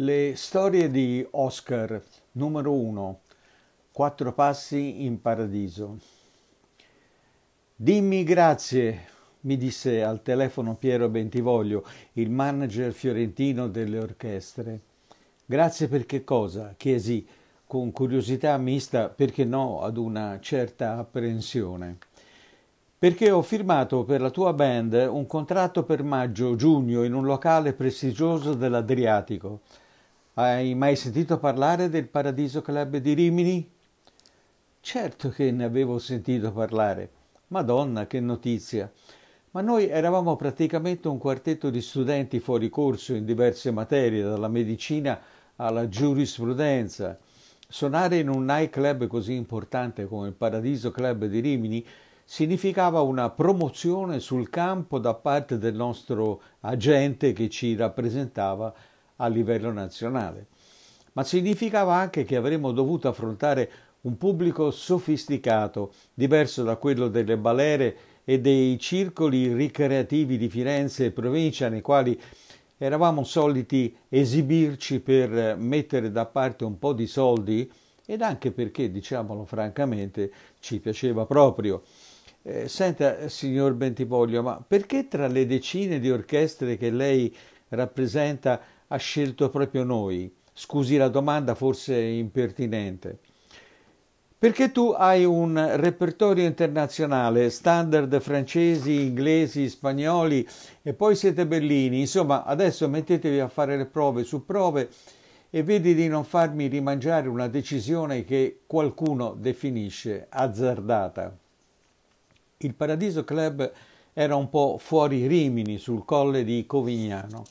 Le storie di Oscar, numero 1, Quattro passi in paradiso. Dimmi grazie, mi disse al telefono Piero Bentivoglio, il manager fiorentino delle orchestre. Grazie per che cosa? chiesi con curiosità mista, perché no, ad una certa apprensione. Perché ho firmato per la tua band un contratto per maggio-giugno in un locale prestigioso dell'Adriatico. Hai mai sentito parlare del Paradiso Club di Rimini? Certo che ne avevo sentito parlare. Madonna, che notizia! Ma noi eravamo praticamente un quartetto di studenti fuori corso in diverse materie, dalla medicina alla giurisprudenza. Suonare in un nightclub così importante come il Paradiso Club di Rimini significava una promozione sul campo da parte del nostro agente che ci rappresentava a livello nazionale, ma significava anche che avremmo dovuto affrontare un pubblico sofisticato, diverso da quello delle balere e dei circoli ricreativi di Firenze e provincia nei quali eravamo soliti esibirci per mettere da parte un po' di soldi ed anche perché, diciamolo francamente, ci piaceva proprio. Eh, senta, signor Bentivoglio, ma perché tra le decine di orchestre che lei rappresenta ha scelto proprio noi? Scusi la domanda forse impertinente. Perché tu hai un repertorio internazionale, standard francesi, inglesi, spagnoli e poi siete bellini. Insomma, adesso mettetevi a fare le prove su prove e vedi di non farmi rimangiare una decisione che qualcuno definisce azzardata. Il Paradiso Club era un po' fuori Rimini sul colle di Covignano.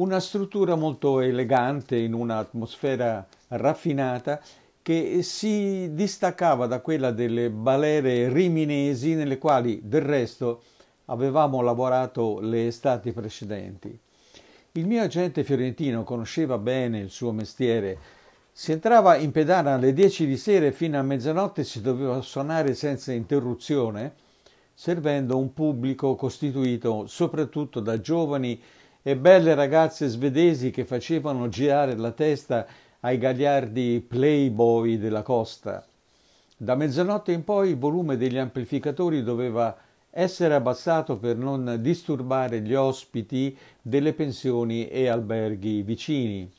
Una struttura molto elegante in un'atmosfera raffinata che si distaccava da quella delle balere riminesi nelle quali del resto avevamo lavorato le estati precedenti. Il mio agente fiorentino conosceva bene il suo mestiere. Si entrava in pedana alle 10 di sera e fino a mezzanotte si doveva suonare senza interruzione, servendo un pubblico costituito soprattutto da giovani e belle ragazze svedesi che facevano girare la testa ai gagliardi playboy della costa. Da mezzanotte in poi il volume degli amplificatori doveva essere abbassato per non disturbare gli ospiti delle pensioni e alberghi vicini.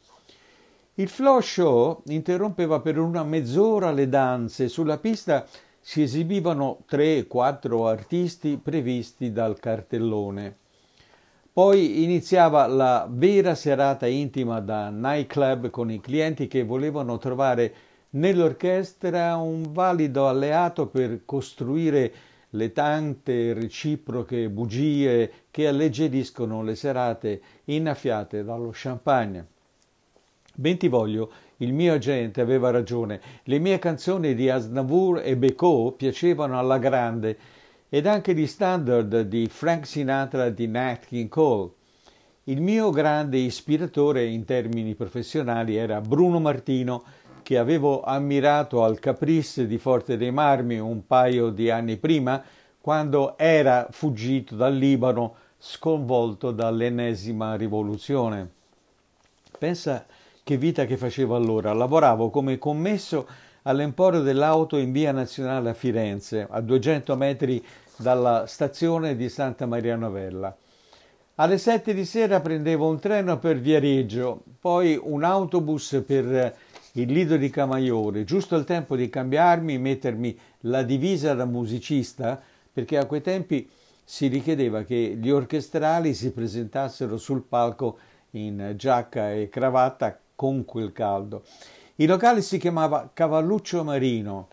Il flow show interrompeva per una mezz'ora le danze. Sulla pista si esibivano 3-4 artisti previsti dal cartellone. Poi iniziava la vera serata intima da nightclub con i clienti che volevano trovare nell'orchestra un valido alleato per costruire le tante reciproche bugie che alleggeriscono le serate innaffiate dallo champagne. Bentivoglio, il mio agente, aveva ragione. Le mie canzoni di Aznavour e Becot piacevano alla grande ed anche di standard di Frank Sinatra di Nat King Cole. Il mio grande ispiratore in termini professionali era Bruno Martino, che avevo ammirato al Caprice di Forte dei Marmi un paio di anni prima, quando era fuggito dal Libano sconvolto dall'ennesima rivoluzione. Pensa che vita che facevo allora, lavoravo come commesso all'emporio dell'auto in via nazionale a Firenze, a 200 metri dalla stazione di Santa Maria Novella. Alle 7 di sera prendevo un treno per Viareggio, poi un autobus per eh, il Lido di Camaiore, giusto al tempo di cambiarmi, e mettermi la divisa da musicista, perché a quei tempi si richiedeva che gli orchestrali si presentassero sul palco in giacca e cravatta con quel caldo. Il locale si chiamava Cavalluccio Marino.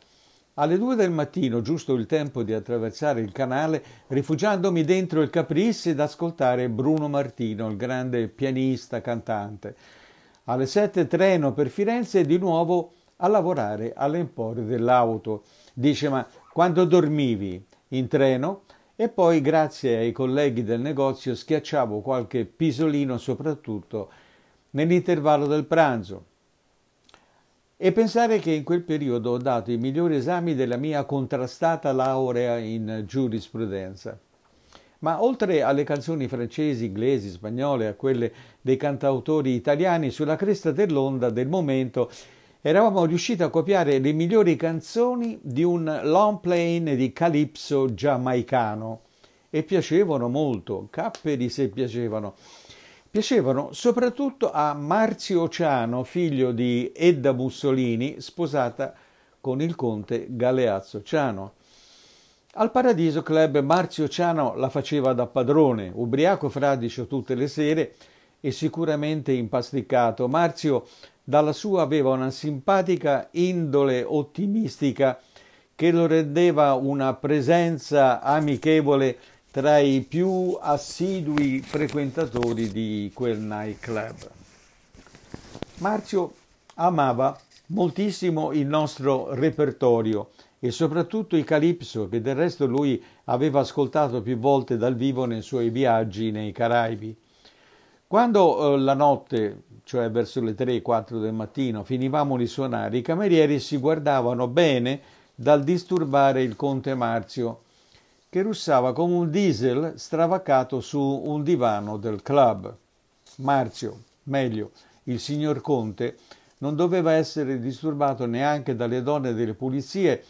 Alle due del mattino, giusto il tempo di attraversare il canale, rifugiandomi dentro il Capris ed ascoltare Bruno Martino, il grande pianista, cantante. Alle sette treno per Firenze e di nuovo a lavorare all'emporio dell'auto. Dice, ma quando dormivi? In treno? E poi, grazie ai colleghi del negozio, schiacciavo qualche pisolino soprattutto nell'intervallo del pranzo. E pensare che in quel periodo ho dato i migliori esami della mia contrastata laurea in giurisprudenza. Ma oltre alle canzoni francesi, inglesi, spagnole, a quelle dei cantautori italiani, sulla cresta dell'onda del momento eravamo riusciti a copiare le migliori canzoni di un long plane di calipso giamaicano e piacevano molto, capperi se piacevano. Piacevano soprattutto a Marzio Ciano, figlio di Edda Mussolini, sposata con il conte Galeazzo Ciano. Al Paradiso Club Marzio Ciano la faceva da padrone, ubriaco fradicio tutte le sere e sicuramente impasticato. Marzio dalla sua aveva una simpatica indole ottimistica che lo rendeva una presenza amichevole tra i più assidui frequentatori di quel nightclub. Marzio amava moltissimo il nostro repertorio e soprattutto i Calypso che del resto lui aveva ascoltato più volte dal vivo nei suoi viaggi nei Caraibi. Quando eh, la notte, cioè verso le 3-4 del mattino, finivamo di suonare, i camerieri si guardavano bene dal disturbare il conte Marzio che russava come un diesel stravaccato su un divano del club. Marzio, meglio, il signor Conte, non doveva essere disturbato neanche dalle donne delle pulizie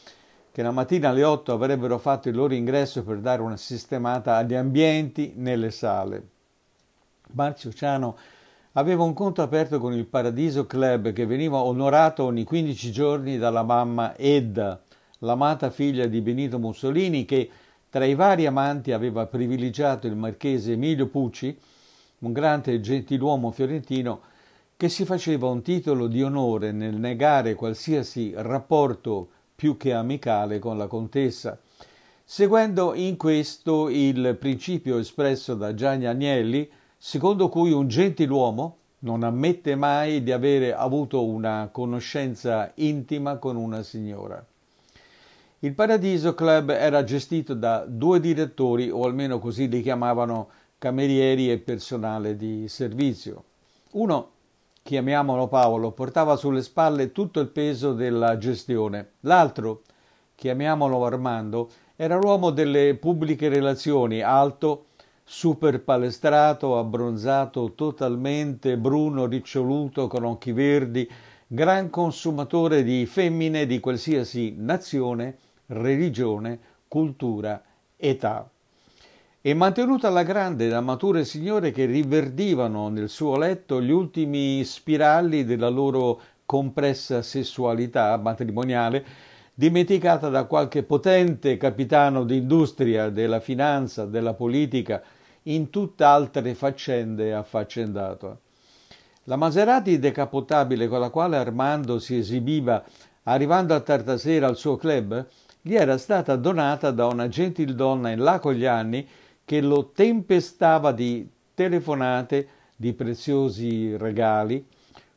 che la mattina alle 8 avrebbero fatto il loro ingresso per dare una sistemata agli ambienti nelle sale. Marzio Ciano aveva un conto aperto con il Paradiso Club che veniva onorato ogni 15 giorni dalla mamma Edda, l'amata figlia di Benito Mussolini che tra i vari amanti aveva privilegiato il marchese Emilio Pucci, un grande gentiluomo fiorentino che si faceva un titolo di onore nel negare qualsiasi rapporto più che amicale con la contessa, seguendo in questo il principio espresso da Gianni Agnelli, secondo cui un gentiluomo non ammette mai di avere avuto una conoscenza intima con una signora. Il Paradiso Club era gestito da due direttori, o almeno così li chiamavano camerieri e personale di servizio. Uno, chiamiamolo Paolo, portava sulle spalle tutto il peso della gestione. L'altro, chiamiamolo Armando, era l'uomo delle pubbliche relazioni, alto, super palestrato, abbronzato, totalmente bruno, riccioluto, con occhi verdi, gran consumatore di femmine di qualsiasi nazione religione, cultura, età. E mantenuta alla grande da mature signore che riverdivano nel suo letto gli ultimi spirali della loro compressa sessualità matrimoniale, dimenticata da qualche potente capitano d'industria, della finanza, della politica, in tutt'altre faccende affaccendato. La Maserati decapotabile con la quale Armando si esibiva arrivando a tartasera al suo club gli era stata donata da una gentildonna in là con gli anni che lo tempestava di telefonate, di preziosi regali,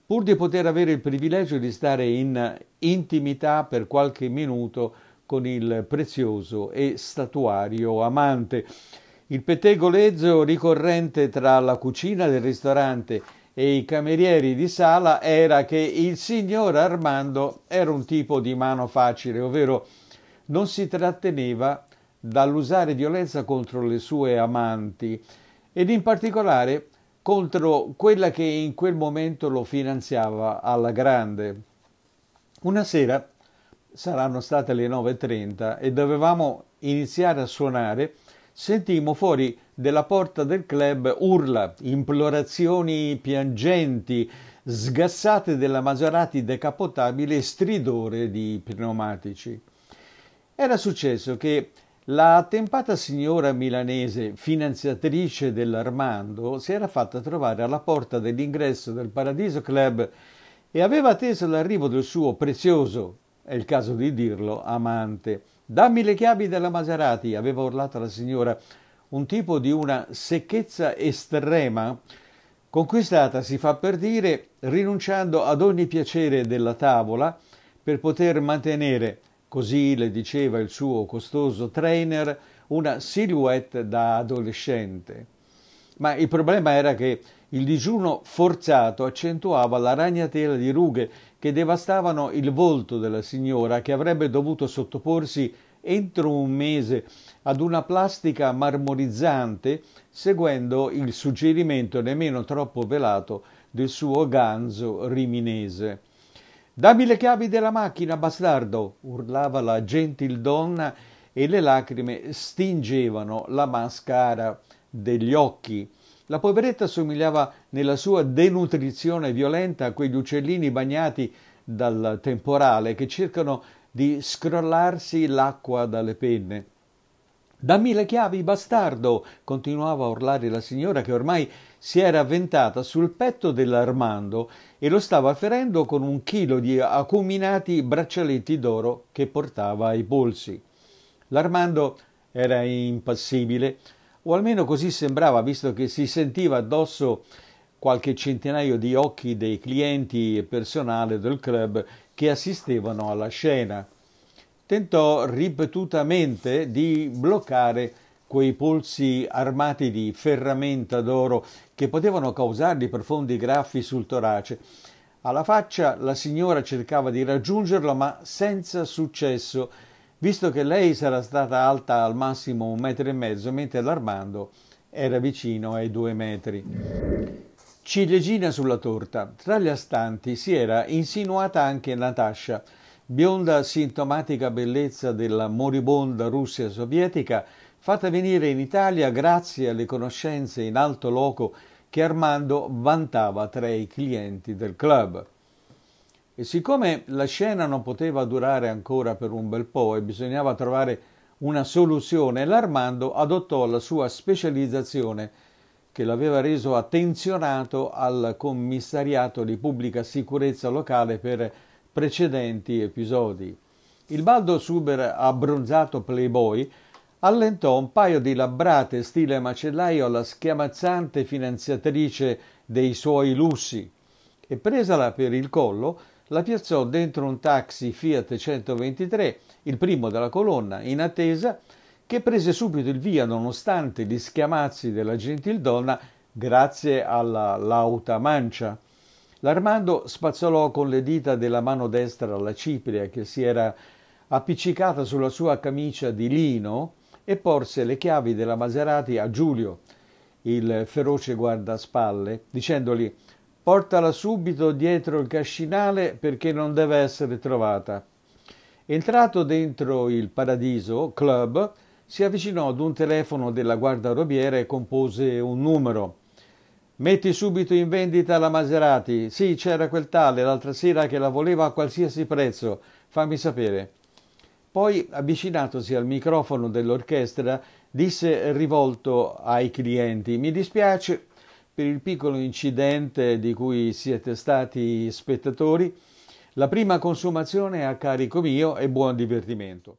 pur di poter avere il privilegio di stare in intimità per qualche minuto con il prezioso e statuario amante. Il pettegolezzo ricorrente tra la cucina del ristorante e i camerieri di sala era che il signor Armando era un tipo di mano facile, ovvero non si tratteneva dall'usare violenza contro le sue amanti ed in particolare contro quella che in quel momento lo finanziava alla grande. Una sera saranno state le 9.30 e dovevamo iniziare a suonare, sentimmo fuori della porta del club urla, implorazioni piangenti, sgassate della Maserati decapotabile e stridore di pneumatici. Era successo che la attempata signora milanese, finanziatrice dell'Armando, si era fatta trovare alla porta dell'ingresso del Paradiso Club e aveva atteso l'arrivo del suo prezioso, è il caso di dirlo, amante. Dammi le chiavi della Maserati, aveva urlato la signora, un tipo di una secchezza estrema, conquistata, si fa per dire, rinunciando ad ogni piacere della tavola per poter mantenere così le diceva il suo costoso trainer, una silhouette da adolescente. Ma il problema era che il digiuno forzato accentuava la ragnatela di rughe che devastavano il volto della signora che avrebbe dovuto sottoporsi entro un mese ad una plastica marmorizzante seguendo il suggerimento nemmeno troppo velato del suo ganzo riminese. Dammi le chiavi della macchina, bastardo! urlava la gentildonna e le lacrime stingevano la mascara degli occhi. La poveretta somigliava nella sua denutrizione violenta a quegli uccellini bagnati dal temporale che cercano di scrollarsi l'acqua dalle penne. Dammi le chiavi, bastardo! continuava a urlare la signora che ormai si era avventata sul petto dell'Armando e lo stava ferendo con un chilo di acuminati braccialetti d'oro che portava ai polsi. L'Armando era impassibile, o almeno così sembrava, visto che si sentiva addosso qualche centinaio di occhi dei clienti e personale del club che assistevano alla scena tentò ripetutamente di bloccare quei polsi armati di ferramenta d'oro che potevano causargli profondi graffi sul torace. Alla faccia la signora cercava di raggiungerlo ma senza successo, visto che lei sarà stata alta al massimo un metro e mezzo, mentre l'Armando era vicino ai due metri. Ciliegina sulla torta, tra gli astanti si era insinuata anche Natascia, bionda sintomatica bellezza della moribonda Russia sovietica, fatta venire in Italia grazie alle conoscenze in alto loco che Armando vantava tra i clienti del club. E siccome la scena non poteva durare ancora per un bel po' e bisognava trovare una soluzione, l'Armando adottò la sua specializzazione che l'aveva reso attenzionato al commissariato di pubblica sicurezza locale per precedenti episodi. Il baldo super abbronzato playboy allentò un paio di labbrate stile macellaio alla schiamazzante finanziatrice dei suoi lussi e presala per il collo la piazzò dentro un taxi Fiat 123, il primo della colonna, in attesa, che prese subito il via nonostante gli schiamazzi della gentildonna grazie alla lauta mancia. L'armando spazzolò con le dita della mano destra la cipria che si era appiccicata sulla sua camicia di lino e porse le chiavi della Maserati a Giulio, il feroce guardaspalle, dicendogli portala subito dietro il cascinale perché non deve essere trovata. Entrato dentro il Paradiso Club, si avvicinò ad un telefono della guardarobiera e compose un numero. Metti subito in vendita la Maserati. Sì, c'era quel tale l'altra sera che la voleva a qualsiasi prezzo. Fammi sapere. Poi, avvicinatosi al microfono dell'orchestra, disse rivolto ai clienti: Mi dispiace per il piccolo incidente di cui siete stati spettatori. La prima consumazione è a carico mio e buon divertimento.